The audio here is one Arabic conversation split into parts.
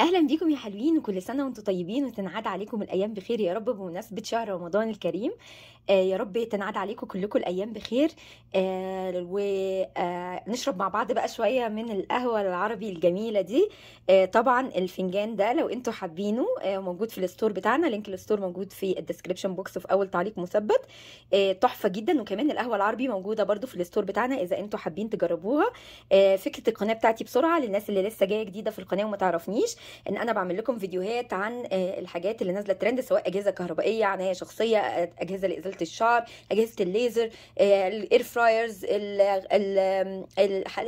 اهلا بيكم يا حلوين وكل سنه وانتم طيبين وتنعاد عليكم الايام بخير يا رب بمناسبه شهر رمضان الكريم آه يا رب تنعاد عليكم كلكم الايام بخير آه ونشرب آه، مع بعض بقى شويه من القهوه العربي الجميله دي آه طبعا الفنجان ده لو انتم حابينه آه، موجود في الستور بتاعنا لينك الستور موجود في الديسكربشن بوكس في اول تعليق مثبت آه، تحفه جدا وكمان القهوه العربي موجوده برده في الستور بتاعنا اذا انتم حابين تجربوها فكره القناه بتاعتي بسرعه للناس اللي لسه جايه جديده في القناه وما تعرفنيش ان انا بعمل لكم فيديوهات عن آه، الحاجات اللي نازله ترند سواء اجهزه كهربائيه عنايه شخصيه آه، اجهزه لازاله الشعر اجهزه الليزر آه، الاير فرايرز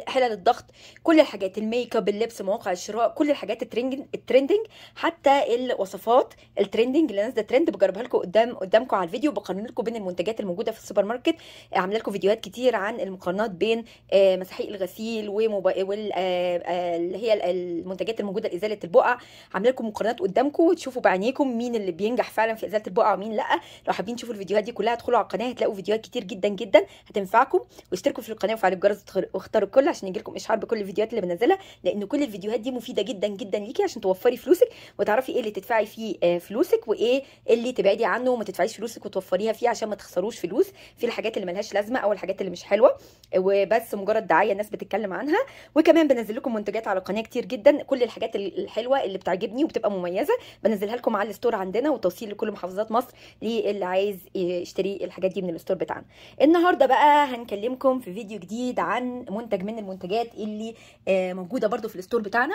حلل الضغط كل الحاجات الميك اب اللبس مواقع الشراء كل الحاجات الترندنج حتى الوصفات الترندنج اللي نازله ترند بجربها لكم قدام قدامكم على الفيديو بقارن لكم بين المنتجات الموجوده في السوبر ماركت عامله لكم فيديوهات كتير عن المقارنات بين مساحيق الغسيل وموبايل اللي هي المنتجات الموجوده لازاله البقع عامله لكم مقارنات قدامكم وتشوفوا بعينيكم مين اللي بينجح فعلا في ازاله البقع ومين لا لو حابين تشوفوا الفيديوهات دي كلها ادخلوا على القناه هتلاقوا فيديوهات كتير جدا جدا هتنفعكم واشتركوا في القناه وفعلوا الجرس واختاروا الكل عشان يجيلكم اشعار بكل الفيديوهات اللي بنزلها لان كل الفيديوهات دي مفيده جدا جدا ليكي عشان توفري فلوسك وتعرفي ايه اللي تدفعي فيه آه، فلوسك وايه اللي تبعدي عنه وما تدفعيش فلوسك وتوفريها فيه عشان ما تخسروش فلوس في الحاجات اللي ملهاش لازمه او الحاجات اللي مش حلوه وبس مجرد دعايه الناس بتتكلم عنها وكمان بنزل لكم منتجات على القناه كتير جدا كل الحاجات الحلوه الحلوه اللي بتعجبني وبتبقى مميزه بنزلها لكم على الستور عندنا وتوصيل لكل محافظات مصر للي عايز يشتري الحاجات دي من الستور بتاعنا النهارده بقى هنكلمكم في فيديو جديد عن منتج من المنتجات اللي آه، موجوده برده في الستور بتاعنا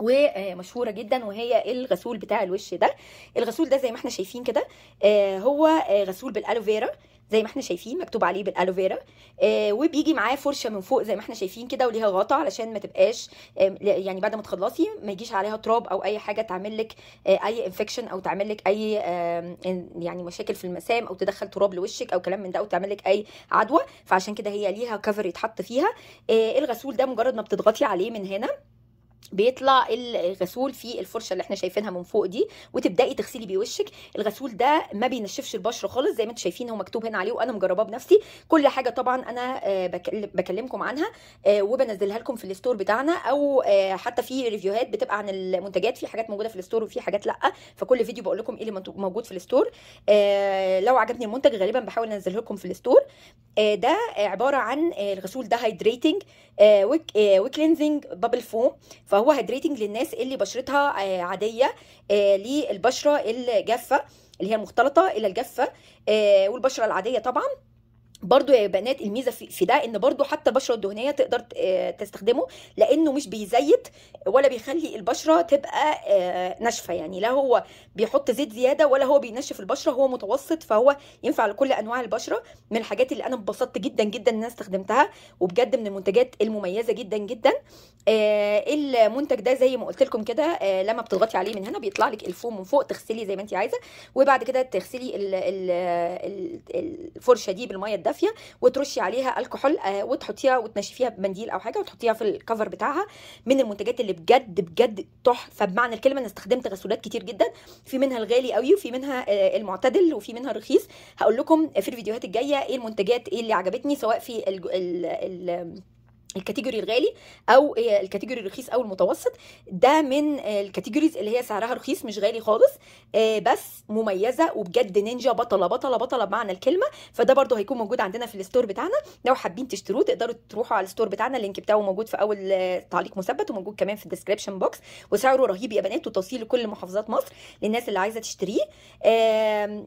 ومشهوره جدا وهي الغسول بتاع الوش ده الغسول ده زي ما احنا شايفين كده آه، هو آه، غسول بالالوفيرا زي ما احنا شايفين مكتوب عليه بالالوفيرا آه وبيجي معاه فرشه من فوق زي ما احنا شايفين كده وليها غطا علشان ما تبقاش آه يعني بعد ما تخلصي ما يجيش عليها تراب او اي حاجه تعمل لك آه اي انفكشن او تعمل لك اي آه يعني مشاكل في المسام او تدخل تراب لوشك او كلام من ده او تعمل لك اي عدوى فعشان كده هي ليها كفر يتحط فيها آه الغسول ده مجرد ما بتضغطي عليه من هنا بيطلع الغسول في الفرشه اللي احنا شايفينها من فوق دي وتبداي تغسلي بيه وشك الغسول ده ما بينشفش البشره خالص زي ما انتم شايفين هو مكتوب هنا عليه وانا مجرباه بنفسي كل حاجه طبعا انا آه، بكلمكم عنها آه، وبنزلها لكم في الستور بتاعنا او آه، حتى في ريفيوهات بتبقى عن المنتجات في حاجات موجوده في الستور وفي حاجات لا فكل فيديو بقول لكم ايه اللي موجود في الستور لو عجبني المنتج غالبا بحاول انزله لكم في الستور ده عباره عن الغسول ده هايدريتنج وكلينزنج بابل فوم ف فهو هيدريتنج للناس اللي بشرتها آه، عاديه آه، للبشره الجافه اللي هي المختلطه الى الجافه آه، والبشره العاديه طبعا برضو يا بنات الميزه في ده ان برضو حتى البشره الدهنيه تقدر آه، تستخدمه لانه مش بيزيت ولا بيخلي البشره تبقى آه، ناشفه يعني لا هو بيحط زيت زياده ولا هو بينشف البشره هو متوسط فهو ينفع لكل انواع البشره من الحاجات اللي انا اتبسطت جدا جدا ان انا استخدمتها وبجد من المنتجات المميزه جدا جدا آه، المنتج ده زي ما قلت لكم كده لما بتضغطي عليه من هنا بيطلع لك الفوم من فوق تغسلي زي ما انت عايزه وبعد كده تغسلي الفرشه دي بالميه دافيه وترشي عليها الكحول آه، وتحطيها وتنشفيها بمنديل او حاجه وتحطيها في الكفر بتاعها من المنتجات اللي بجد بجد تحفه بمعنى الكلمه انا استخدمت غسولات كتير جدا في منها الغالي قوي وفي منها آه، المعتدل وفي منها الرخيص هقول لكم في الفيديوهات الجايه ايه المنتجات ايه اللي عجبتني سواء في ال الكاتيجوري الغالي او آه، الكاتيجوري الرخيص او المتوسط ده من آه، الكاتيجوريز اللي هي سعرها رخيص مش غالي خالص آه، بس مميزه وبجد نينجا بطله بطله بطله بمعنى الكلمه فده برده هيكون موجود عندنا في الستور بتاعنا لو حابين تشتروه تقدروا تروحوا على الستور بتاعنا اللينك بتاعه موجود في اول تعليق مثبت وموجود كمان في الديسكربشن بوكس وسعره رهيب يا بنات وتوصيل لكل محافظات مصر للناس اللي عايزه تشتريه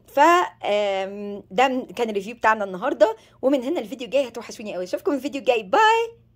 ف ده كان الريفيو بتاعنا النهارده ومن هنا الفيديو الجاي هتوحشوني قوي اشوفكم الفيديو الجاي باي